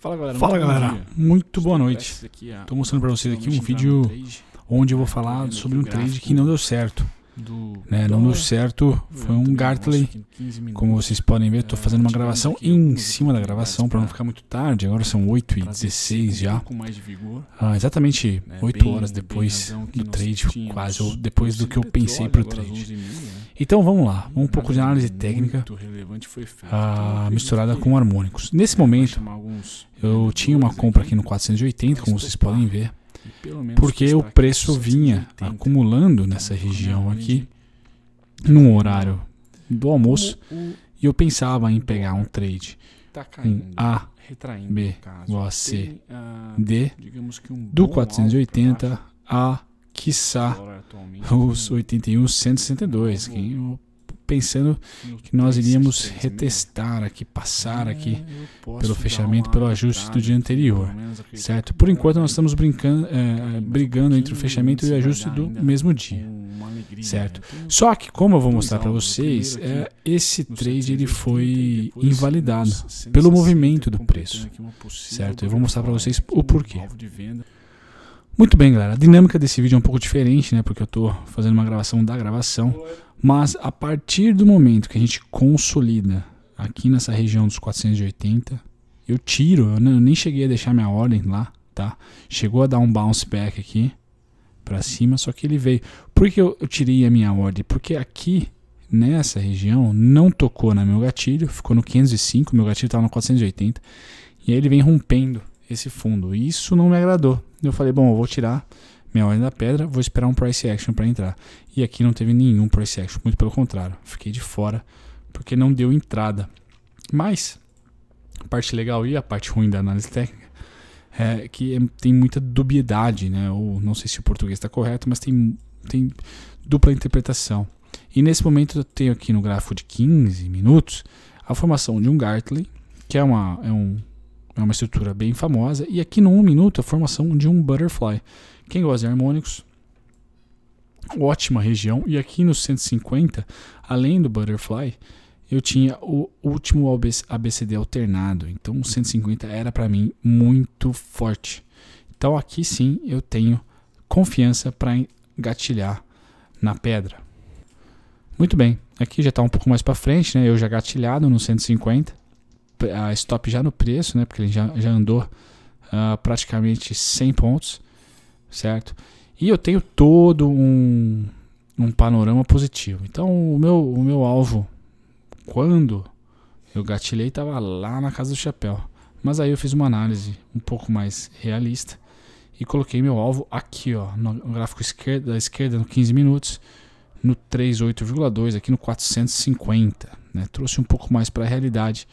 Fala galera, Fala, muito, galera. muito boa noite. Estou mostrando para vocês aqui um vídeo onde eu vou é, falar sobre um trade que não deu certo. Né, não deu certo, foi um Gartley. Como vocês podem ver, estou é, fazendo uma gravação em cima da gravação para não ficar muito tarde. Agora são 8h16 já. Ah, exatamente 8 né, horas depois do trade, quase, ou depois do que eu pensei para o trade. Então vamos lá, um pouco de análise técnica ah, então, misturada com harmônicos. Nesse momento, eu tinha uma compra aqui no 480, como vocês podem ver, porque o preço vinha acumulando então, nessa é região aqui, num horário do almoço, e eu pensava em pegar um trade em tá A, B igual a C, ah, D, do 480 a quiçá, os 81, 162, pensando que nós iríamos né? retestar aqui, passar é, aqui pelo fechamento, pelo ajuste do dia anterior, certo? Por enquanto nós estamos brincando, é, é brigando entre o fechamento e o ajuste do mesmo dia certo? Né? Só que, como eu vou mostrar para vocês, é, esse trade ele foi invalidado pelo movimento do preço, certo? Eu vou mostrar para vocês o porquê. Muito bem, galera. A dinâmica desse vídeo é um pouco diferente, né? Porque eu estou fazendo uma gravação da gravação. Mas a partir do momento que a gente consolida aqui nessa região dos 480, eu tiro, eu nem cheguei a deixar minha ordem lá, tá? Chegou a dar um bounce back aqui para cima, só que ele veio. Por que eu, tirei a minha ordem? Porque aqui nessa região não tocou no meu gatilho, ficou no 505, meu gatilho estava tá no 480, e aí ele vem rompendo esse fundo. Isso não me agradou, eu falei, bom, eu vou tirar minha ordem da pedra, vou esperar um price action para entrar. E aqui não teve nenhum price action, muito pelo contrário, fiquei de fora porque não deu entrada. Mas a parte legal e a parte ruim da análise técnica é que é, tem muita dubiedade, né? Ou não sei se o português está correto, mas tem, tem dupla interpretação. E nesse momento eu tenho aqui no gráfico de 15 minutos a formação de um Gartley, que é, uma, é um é uma estrutura bem famosa. E aqui no 1 um minuto a formação de um butterfly. Quem gosta de harmônicos, ótima região. E aqui no 150, além do butterfly, eu tinha o último ABCD alternado. Então o 150 era para mim muito forte. Então aqui sim eu tenho confiança para gatilhar na pedra. Muito bem, aqui já está um pouco mais para frente, né? eu já gatilhado no 150 a stop já no preço, né? Porque ele já, já andou uh, praticamente 100 pontos, certo? E eu tenho todo um, um panorama positivo. Então, o meu, o meu alvo, quando eu gatilhei, estava lá na casa do chapéu. Mas aí eu fiz uma análise um pouco mais realista e coloquei meu alvo aqui, ó, no gráfico esquerdo, da esquerda, no 15 minutos, no 38,2, aqui no 450. Né? Trouxe um pouco mais para a realidade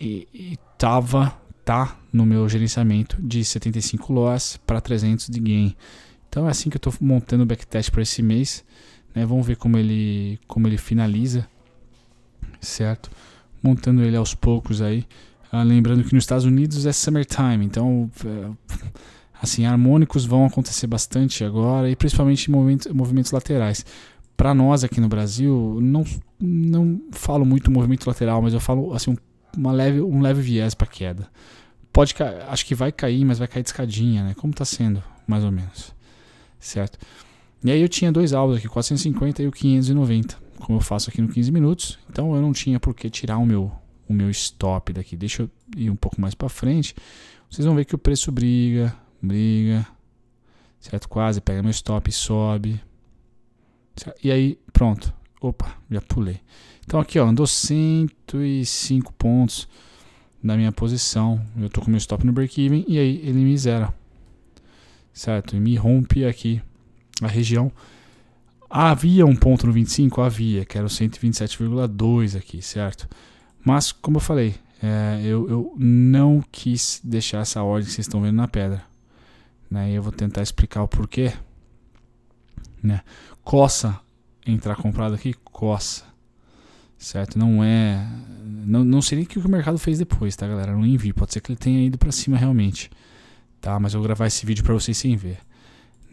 e, estava tá no meu gerenciamento de 75 loss para 300 de gain. Então é assim que eu estou montando o backtest para esse mês. Né? Vamos ver como ele, como ele finaliza, certo? Montando ele aos poucos aí. Ah, lembrando que nos Estados Unidos é summertime, então é, assim harmônicos vão acontecer bastante agora e principalmente movimentos, movimentos laterais. Para nós aqui no Brasil, não, não falo muito movimento lateral, mas eu falo assim um uma leve, um leve viés para queda. Pode acho que vai cair, mas vai cair de escadinha, né? Como está sendo, mais ou menos. Certo? E aí eu tinha dois alvos aqui, 450 e o 590, como eu faço aqui no 15 minutos. Então eu não tinha por que tirar o meu o meu stop daqui. Deixa eu ir um pouco mais para frente. Vocês vão ver que o preço briga, briga, certo? Quase pega meu stop, sobe. Certo? E aí, pronto. Opa, já pulei. Então aqui ó, andou 105 pontos na minha posição. Eu tô com meu stop no break-even e aí ele me zera. Certo? E me rompe aqui a região. Havia um ponto no 25? Havia, que era o 127,2 aqui, certo? Mas, como eu falei, é, eu, eu não quis deixar essa ordem que vocês estão vendo na pedra. Né? eu vou tentar explicar o porquê. Né? Coça entrar comprado aqui? certo? Não é. Não, não sei nem o que o mercado fez depois, tá, galera? não envio. Pode ser que ele tenha ido para cima realmente, tá? Mas eu vou gravar esse vídeo para vocês sem ver.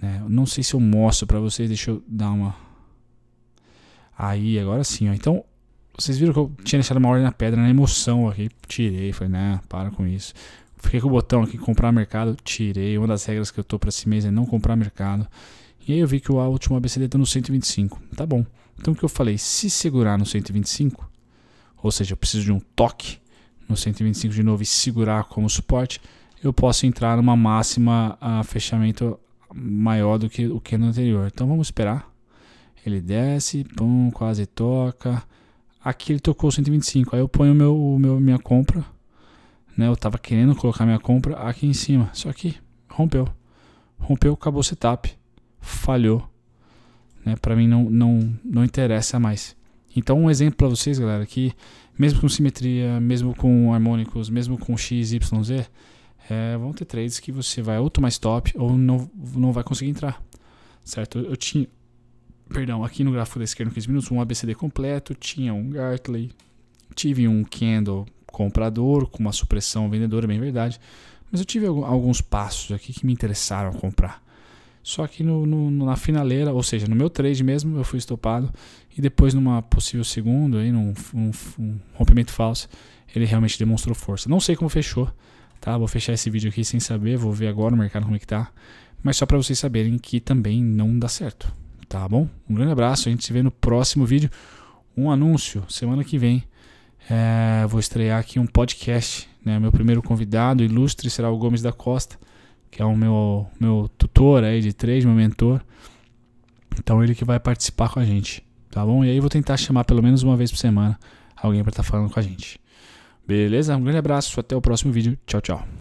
Né? Não sei se eu mostro para vocês. Deixa eu dar uma. Aí, agora sim, ó. Então, vocês viram que eu tinha deixado uma ordem na pedra, na emoção aqui. Tirei, falei, né, para com isso. Fiquei com o botão aqui, comprar mercado, tirei. Uma das regras que eu tô para esse mês é não comprar mercado. E aí eu vi que o último ABCD está no 125. Tá bom. Então o que eu falei? Se segurar no 125, ou seja, eu preciso de um toque no 125 de novo e segurar como suporte, eu posso entrar numa máxima a fechamento maior do que o que no anterior. Então vamos esperar. Ele desce, pum, quase toca. Aqui ele tocou 125. Aí eu ponho meu, meu minha compra. Né? Eu estava querendo colocar minha compra aqui em cima. Só que rompeu. Rompeu, acabou o setup falhou. Né? Para mim não, não, não interessa mais. Então, um exemplo para vocês, galera, que mesmo com simetria, mesmo com harmônicos, mesmo com x, y, z, é, vão ter trades que você vai ou tomar stop ou não, não vai conseguir entrar. Certo? Eu tinha, perdão, aqui no gráfico da esquerda no 15 minutos, um ABCD completo, tinha um Gartley, tive um candle comprador com uma supressão vendedora, bem verdade, mas eu tive alguns passos aqui que me interessaram comprar. Só que no, no, na finaleira, ou seja, no meu trade mesmo, eu fui estopado. E depois, numa possível segunda, aí, num um, um rompimento falso, ele realmente demonstrou força. Não sei como fechou, tá? Vou fechar esse vídeo aqui sem saber, vou ver agora o mercado como é que tá. Mas só para vocês saberem que também não dá certo, tá bom? Um grande abraço, a gente se vê no próximo vídeo. Um anúncio, semana que vem, é, vou estrear aqui um podcast. Né? Meu primeiro convidado ilustre será o Gomes da Costa que é o meu, meu tutor aí de três, meu mentor. Então ele que vai participar com a gente, tá bom? E aí vou tentar chamar pelo menos uma vez por semana alguém para estar tá falando com a gente. Beleza? Um grande abraço, até o próximo vídeo. Tchau, tchau.